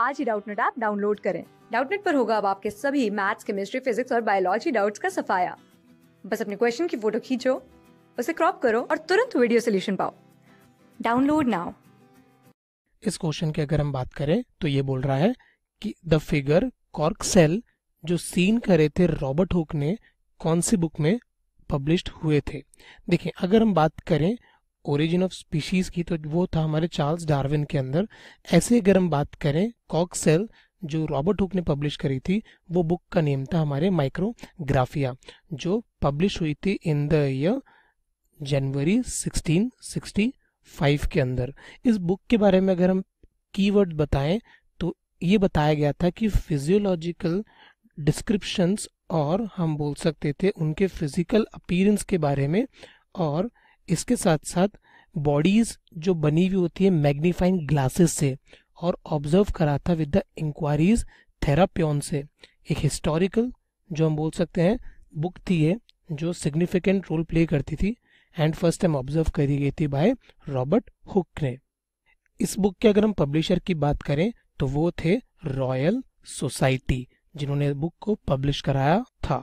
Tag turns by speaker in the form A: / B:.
A: आज ही Doubtnut app download करें डाउटनेट पर होगा अब आपके सभी मैथ्स केमिस्ट्री फिजिक्स और बायोलॉजी डाउट्स का सफाया बस अपने क्वेश्चन की फोटो खींचो उसे क्रॉप करो और तुरंत वीडियो सोल्यूशन पाओ डाउनलोड नाउ
B: इस क्वेश्चन की अगर हम बात करें तो ये बोल रहा है कि द फिगर कॉर्क सेल जो सीन करे थे रॉबर्ट हुक ने कौन सी बुक में पब्लिश हुए थे देखिए अगर हम बात करें ओरिजिन ऑफ स्पीशीज की तो वो था हमारे चार्ल्स डार्विन के अंदर ऐसे अगर हम बात करें कॉक सेल जो रॉबर्ट हुक ने पब्लिश करी थी वो बुक का नेम था हमारे माइक्रोग्राफिया जो पब्लिश हुई थी इन द ईयर जनवरी 1665 के अंदर इस बुक के बारे में अगर हम कीवर्ड बताएं तो ये बताया गया था कि फिजियोलॉजिकल डिस्क्रिप्शंस और हम बोल सकते थे उनके फिजिकल अपीरेंस के बारे में और इसके साथ साथ बॉडीज जो बनी हुई होती है मैग्नीफाइंग ग्लासेस से और ऑब्जर्व करा था विद द इंक्वायरीज थेरापियन से एक हिस्टोरिकल जो हम बोल सकते हैं बुक थी ये जो सिग्निफिकेंट रोल प्ले करती थी एंड फर्स्ट टाइम ऑब्जर्व करी गई थी बाय रॉबर्ट हुक ने इस बुक के अगर हम पब्लिशर की बात करें तो वो थे रॉयल सोसाइटी जिन्होंने बुक को पब्लिश कराया था